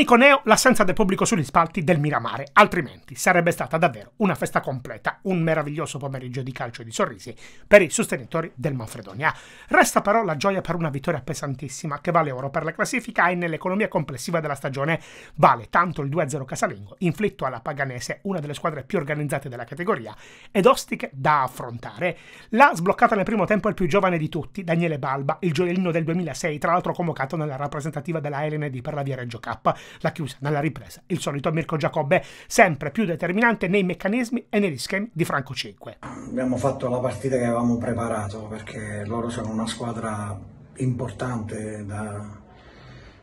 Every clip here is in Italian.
L'unico neo l'assenza del pubblico sugli spalti del Miramare, altrimenti sarebbe stata davvero una festa completa, un meraviglioso pomeriggio di calcio e di sorrisi per i sostenitori del Manfredonia. Resta però la gioia per una vittoria pesantissima che vale oro per la classifica e nell'economia complessiva della stagione. Vale tanto il 2-0 casalingo, inflitto alla Paganese, una delle squadre più organizzate della categoria, ed ostiche da affrontare. La sbloccata nel primo tempo è il più giovane di tutti, Daniele Balba, il gioiellino del 2006, tra l'altro convocato nella rappresentativa della LND per la Via Reggio Cup la chiusa nella ripresa. Il solito Mirko Giacobbe, sempre più determinante nei meccanismi e negli schemi di Franco 5. Abbiamo fatto la partita che avevamo preparato perché loro sono una squadra importante da,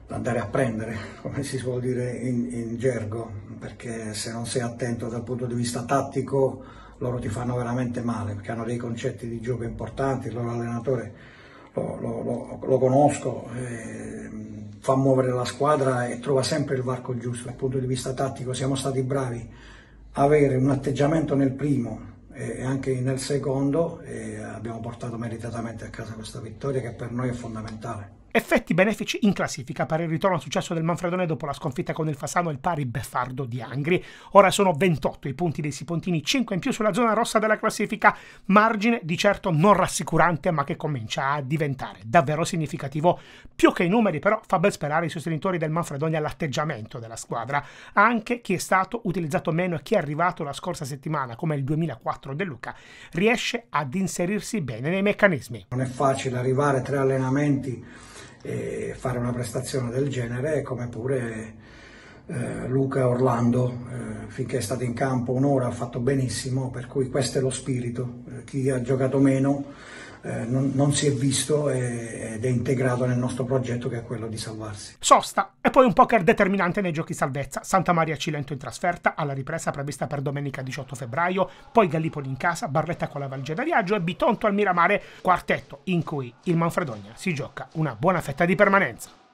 da andare a prendere, come si suol dire in, in gergo, perché se non sei attento dal punto di vista tattico loro ti fanno veramente male, perché hanno dei concetti di gioco importanti, il loro allenatore lo, lo, lo, lo conosco. E eh, fa muovere la squadra e trova sempre il varco giusto. Dal punto di vista tattico siamo stati bravi a avere un atteggiamento nel primo e anche nel secondo e abbiamo portato meritatamente a casa questa vittoria che per noi è fondamentale. Effetti benefici in classifica per il ritorno al successo del Manfredone dopo la sconfitta con il Fasano e il pari beffardo di Angri. Ora sono 28 i punti dei Sipontini, 5 in più sulla zona rossa della classifica, margine di certo non rassicurante ma che comincia a diventare davvero significativo. Più che i numeri però fa ben sperare i sostenitori del Manfredone all'atteggiamento della squadra, anche chi è stato utilizzato meno e chi è arrivato la scorsa settimana come il 2004 del Luca riesce ad inserirsi bene nei meccanismi. Non è facile arrivare tre allenamenti e fare una prestazione del genere, come pure eh, Luca Orlando, eh, finché è stato in campo un'ora ha fatto benissimo, per cui questo è lo spirito, eh, chi ha giocato meno eh, non, non, si è visto ed è integrato nel nostro progetto che è quello di salvarsi. Sosta è poi un poker determinante nei giochi salvezza. Santa Maria Cilento in trasferta, alla ripresa prevista per domenica 18 febbraio, poi Gallipoli in casa, Barletta con la Valgena Viaggio e Bitonto al Miramare, quartetto in cui il Manfredonia si gioca una buona fetta di permanenza.